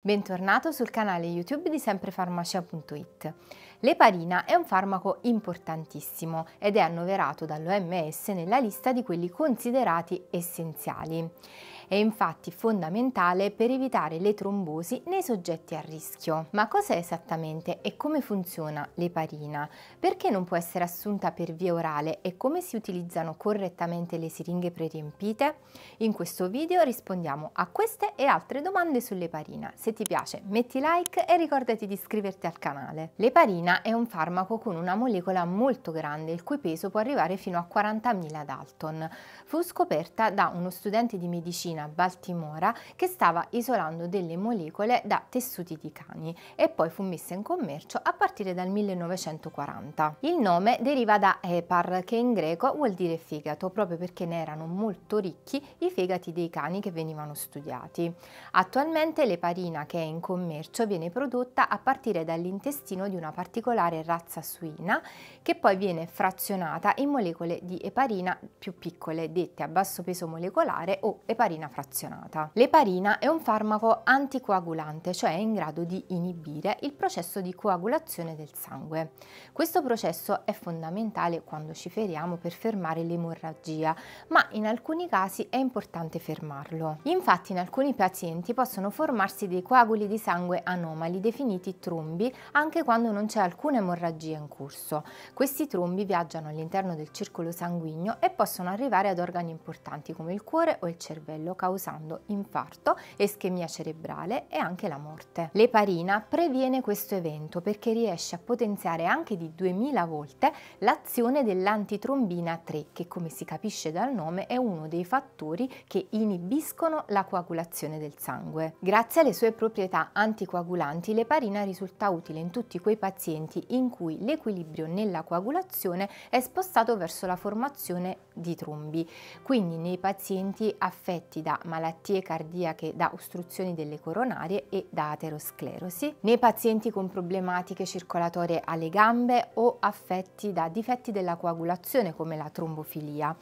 Bentornato sul canale YouTube di semprefarmacia.it. L'eparina è un farmaco importantissimo ed è annoverato dall'OMS nella lista di quelli considerati essenziali. È infatti fondamentale per evitare le trombosi nei soggetti a rischio. Ma cos'è esattamente e come funziona l'eparina? Perché non può essere assunta per via orale e come si utilizzano correttamente le siringhe preriempite? In questo video rispondiamo a queste e altre domande sull'eparina. Se ti piace metti like e ricordati di iscriverti al canale. L'eparina è un farmaco con una molecola molto grande il cui peso può arrivare fino a 40.000 Dalton. Fu scoperta da uno studente di medicina vicina Baltimora che stava isolando delle molecole da tessuti di cani e poi fu messa in commercio a partire dal 1940. Il nome deriva da epar che in greco vuol dire fegato proprio perché ne erano molto ricchi i fegati dei cani che venivano studiati. Attualmente l'eparina che è in commercio viene prodotta a partire dall'intestino di una particolare razza suina che poi viene frazionata in molecole di eparina più piccole dette a basso peso molecolare o eparina l'eparina frazionata. L'eparina è un farmaco anticoagulante, cioè è in grado di inibire il processo di coagulazione del sangue. Questo processo è fondamentale quando ci feriamo per fermare l'emorragia, ma in alcuni casi è importante fermarlo. Infatti in alcuni pazienti possono formarsi dei coaguli di sangue anomali definiti trombi anche quando non c'è alcuna emorragia in corso. Questi trombi viaggiano all'interno del circolo sanguigno e possono arrivare ad organi importanti come il cuore o il cervello, causando infarto, ischemia cerebrale e anche la morte. L'eparina previene questo evento perché riesce a potenziare anche di 2000 volte l'azione dell'antitrombina 3 che come si capisce dal nome è uno dei fattori che inibiscono la coagulazione del sangue. Grazie alle sue proprietà anticoagulanti l'eparina risulta utile in tutti quei pazienti in cui l'equilibrio nella coagulazione è spostato verso la formazione di trombi, quindi nei pazienti affetti da da malattie cardiache, da ostruzioni delle coronarie e da aterosclerosi, nei pazienti con problematiche circolatorie alle gambe o affetti da difetti della coagulazione come la trombofilia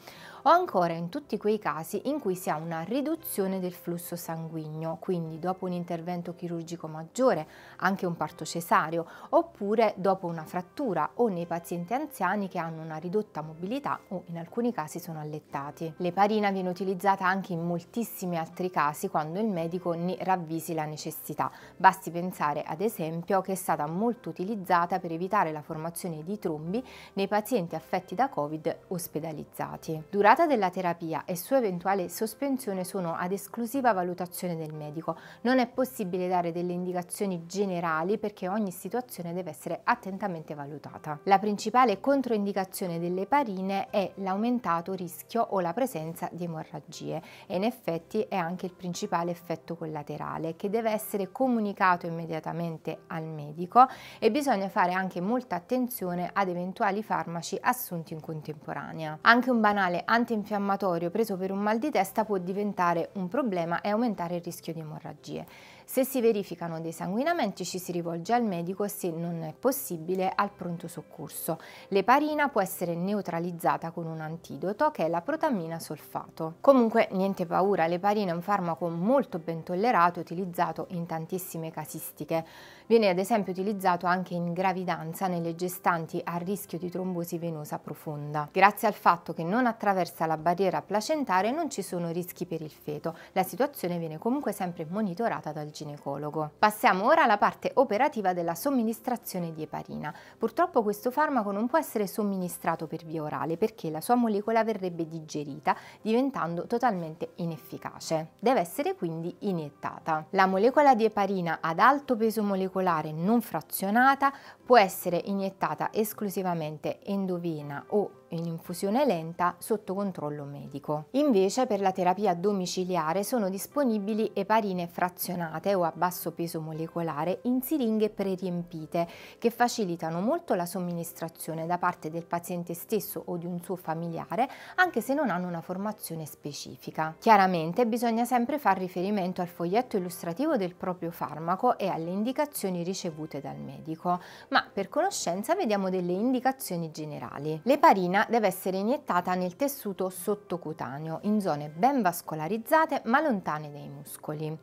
o ancora in tutti quei casi in cui si ha una riduzione del flusso sanguigno, quindi dopo un intervento chirurgico maggiore, anche un parto cesareo, oppure dopo una frattura o nei pazienti anziani che hanno una ridotta mobilità o in alcuni casi sono allettati. L'eparina viene utilizzata anche in moltissimi altri casi quando il medico ne ravvisi la necessità. Basti pensare ad esempio che è stata molto utilizzata per evitare la formazione di trombi nei pazienti affetti da Covid ospedalizzati. Durante durata della terapia e sua eventuale sospensione sono ad esclusiva valutazione del medico. Non è possibile dare delle indicazioni generali perché ogni situazione deve essere attentamente valutata. La principale controindicazione delle parine è l'aumentato rischio o la presenza di emorragie e in effetti è anche il principale effetto collaterale che deve essere comunicato immediatamente al medico e bisogna fare anche molta attenzione ad eventuali farmaci assunti in contemporanea. Anche un banale antidepressivo antinfiammatorio preso per un mal di testa può diventare un problema e aumentare il rischio di emorragie. Se si verificano dei sanguinamenti ci si rivolge al medico e se non è possibile al pronto soccorso. L'eparina può essere neutralizzata con un antidoto che è la protammina solfato. Comunque niente paura, l'eparina è un farmaco molto ben tollerato e utilizzato in tantissime casistiche. Viene ad esempio utilizzato anche in gravidanza nelle gestanti a rischio di trombosi venosa profonda. Grazie al fatto che non attraversa la barriera placentare non ci sono rischi per il feto. La situazione viene comunque sempre monitorata dal genitore ginecologo. Passiamo ora alla parte operativa della somministrazione di eparina. Purtroppo questo farmaco non può essere somministrato per via orale perché la sua molecola verrebbe digerita diventando totalmente inefficace. Deve essere quindi iniettata. La molecola di eparina ad alto peso molecolare non frazionata può essere iniettata esclusivamente endovena o in infusione lenta sotto controllo medico. Invece per la terapia domiciliare sono disponibili eparine frazionate o a basso peso molecolare in siringhe preriempite che facilitano molto la somministrazione da parte del paziente stesso o di un suo familiare anche se non hanno una formazione specifica. Chiaramente bisogna sempre far riferimento al foglietto illustrativo del proprio farmaco e alle indicazioni ricevute dal medico, ma per conoscenza vediamo delle indicazioni generali. L'eparina l'eroina deve essere iniettata nel tessuto sottocutaneo, in zone ben vascolarizzate ma lontane dai muscoli,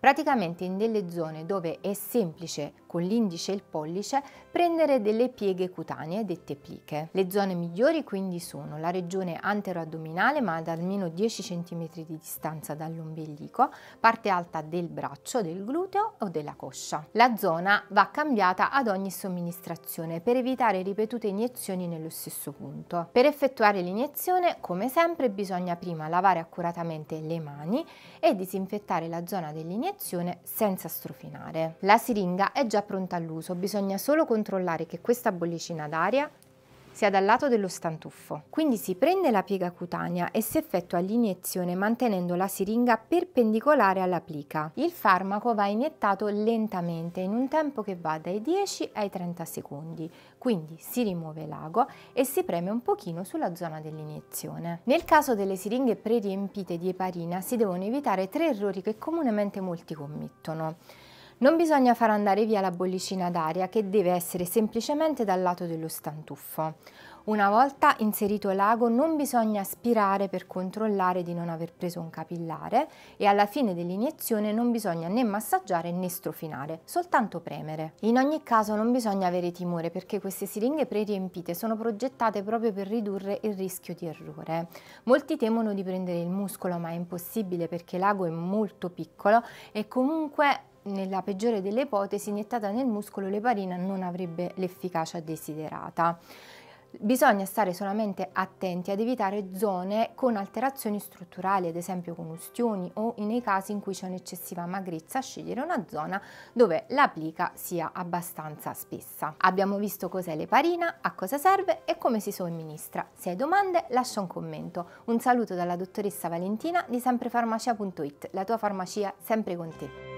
praticamente in delle zone dove è semplice, con l'indice e il pollice, prendere delle pieghe cutanee dette pliche. Le zone migliori quindi sono la regione anteroaddominale ma ad almeno 10 cm di distanza dall'ombelico, parte alta del braccio, del gluteo o della coscia. La zona va cambiata ad ogni somministrazione per evitare ripetute iniezioni nello stesso punto. Per effettuare l'iniezione, come sempre, bisogna prima lavare accuratamente le mani e disinfettare la zona dell'iniezione senza strofinare. La siringa è già pronta all'uso, bisogna solo controllare che questa bollicina d'aria sia dal lato dello stantuffo. Quindi si prende la piega cutanea e si effettua l'iniezione mantenendo la siringa perpendicolare alla plica. Il farmaco va iniettato lentamente in un tempo che va dai 10 ai 30 secondi, quindi si rimuove l'ago e si preme un pochino sulla zona dell'iniezione. Nel caso delle siringhe preriempite di eparina si devono evitare tre errori che comunemente molti commettono. Non bisogna far andare via la bollicina d'aria che deve essere semplicemente dal lato dello stantuffo. Una volta inserito l'ago non bisogna aspirare per controllare di non aver preso un capillare e alla fine dell'iniezione non bisogna né massaggiare né strofinare, soltanto premere. In ogni caso non bisogna avere timore perché queste siringhe preriempite sono progettate proprio per ridurre il rischio di errore. Molti temono di prendere il muscolo ma è impossibile perché l'ago è molto piccolo e comunque nella peggiore delle ipotesi, iniettata nel muscolo l'eparina non avrebbe l'efficacia desiderata. Bisogna stare solamente attenti ad evitare zone con alterazioni strutturali, ad esempio conustioni o nei casi in cui c'è un'eccessiva magrezza, scegliere una zona dove l'applica sia abbastanza spessa. Abbiamo visto cos'è l'eparina, a cosa serve e come si somministra. Se hai domande lascia un commento. Un saluto dalla dottoressa Valentina di semprefarmacia.it, la tua farmacia sempre con te.